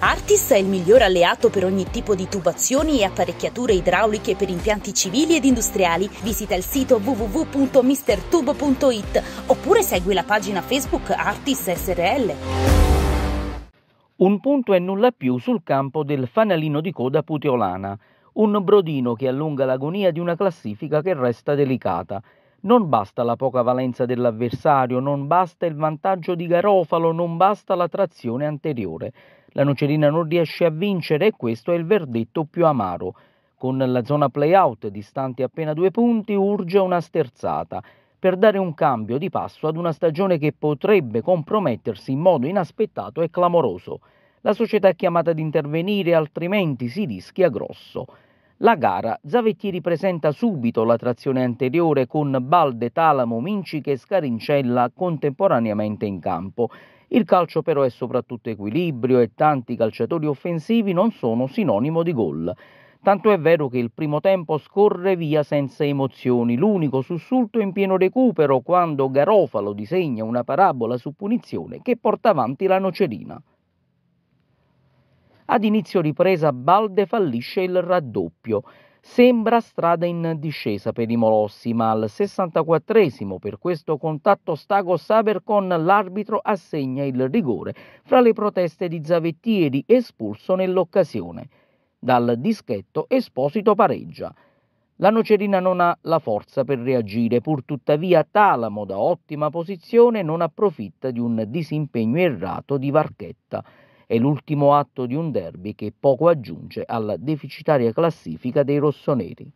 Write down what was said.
Artis è il miglior alleato per ogni tipo di tubazioni e apparecchiature idrauliche per impianti civili ed industriali. Visita il sito www.mistertube.it oppure segui la pagina Facebook Artis SRL. Un punto e nulla più sul campo del fanalino di coda puteolana, un brodino che allunga l'agonia di una classifica che resta delicata. Non basta la poca valenza dell'avversario, non basta il vantaggio di Garofalo, non basta la trazione anteriore. La Nocerina non riesce a vincere e questo è il verdetto più amaro. Con la zona playout distante appena due punti urge una sterzata per dare un cambio di passo ad una stagione che potrebbe compromettersi in modo inaspettato e clamoroso. La società è chiamata ad intervenire altrimenti si rischia grosso. La gara, Zavetti ripresenta subito la trazione anteriore con Balde, Talamo, Minci che Scarincella contemporaneamente in campo. Il calcio però è soprattutto equilibrio e tanti calciatori offensivi non sono sinonimo di gol. Tanto è vero che il primo tempo scorre via senza emozioni, l'unico sussulto in pieno recupero quando Garofalo disegna una parabola su punizione che porta avanti la nocerina. Ad inizio ripresa Balde fallisce il raddoppio. Sembra strada in discesa per i Molossi, ma al 64 per questo contatto Stago Saber con l'arbitro assegna il rigore fra le proteste di Zavettieri espulso nell'occasione. Dal dischetto Esposito pareggia. La Nocerina non ha la forza per reagire, pur tuttavia Talamo da ottima posizione non approfitta di un disimpegno errato di Varchetta. È l'ultimo atto di un derby che poco aggiunge alla deficitaria classifica dei rossoneri.